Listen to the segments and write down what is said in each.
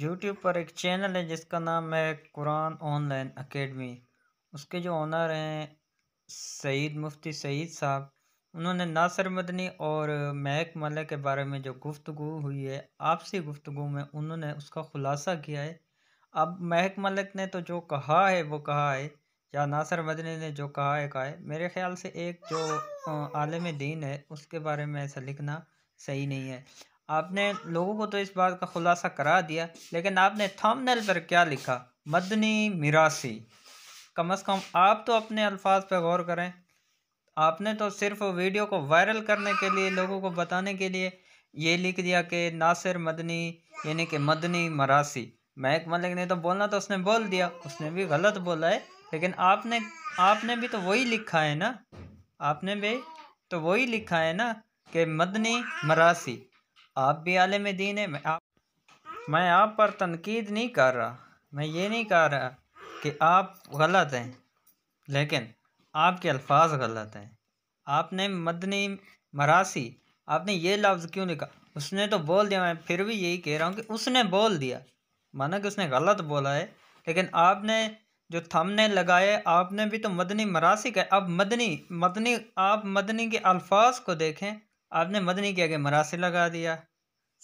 YouTube पर एक channel है जिसका नाम है कुरान ऑनलाइन अकेडमी उसके जो ऑनर हैं सईद मुफ्ती सईद साहब उन्होंने नासर मदनी और महक मलह के बारे में जो गुफ्तु हुई है आपसी गुफ्तु में उन्होंने उसका खुलासा किया है अब महक मलिक ने तो जो कहा है वो कहा है या नासर मदनी ने जो कहा है कहा है मेरे ख्याल से एक जो आलम दीन है उसके बारे में ऐसा लिखना सही नहीं है आपने लोगों को तो इस बात का खुलासा करा दिया लेकिन आपने थंबनेल पर क्या लिखा मदनी मिरासी कम अज़ कम आप तो अपने अल्फाज पर गौर करें आपने तो सिर्फ वीडियो को वायरल करने के लिए लोगों को बताने के लिए ये लिख दिया कि नासिर मदनी यानी कि मदनी मरासी महक मलिक ने तो बोलना तो उसने बोल दिया उसने भी गलत बोला है लेकिन आपने आपने भी तो वही लिखा है ना आपने भी तो वही लिखा है ना कि मदनी मरासी आप भी आलम दीन है मैं आप मैं आप पर तनकीद नहीं कर रहा मैं ये नहीं कह रहा कि आप गलत हैं लेकिन आपके अल्फाज गलत हैं आपने मदनी मरासी आपने ये लफ्ज़ क्यों लिखा उसने तो बोल दिया मैं फिर भी यही कह रहा हूँ कि उसने बोल दिया माना कि उसने गलत बोला है लेकिन आपने जो थमने लगाए आपने भी तो मदनी मरासी कहे अब मदनी मदनी आप मदनी के अल्फाज को देखें आपने मदनी के आगे मरासी लगा दिया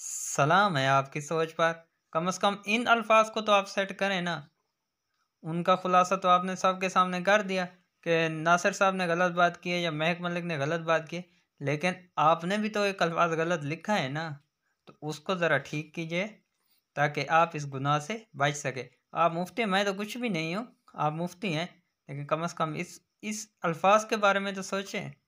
सलाम है आपकी सोच पर कम से कम इन अल्फाज को तो आप सेट करें ना उनका खुलासा तो आपने सबके सामने कर दिया कि नासिर साहब ने गलत बात की है या महक मलिक ने गलत बात की लेकिन आपने भी तो एक अल्फाज गलत लिखा है ना तो उसको ज़रा ठीक कीजिए ताकि आप इस गुनाह से बच सके आप मुफ्ती मैं तो कुछ भी नहीं हूँ आप मुफ्ती हैं लेकिन कम अज़ कम इस इस अल्फाज के बारे में तो सोचें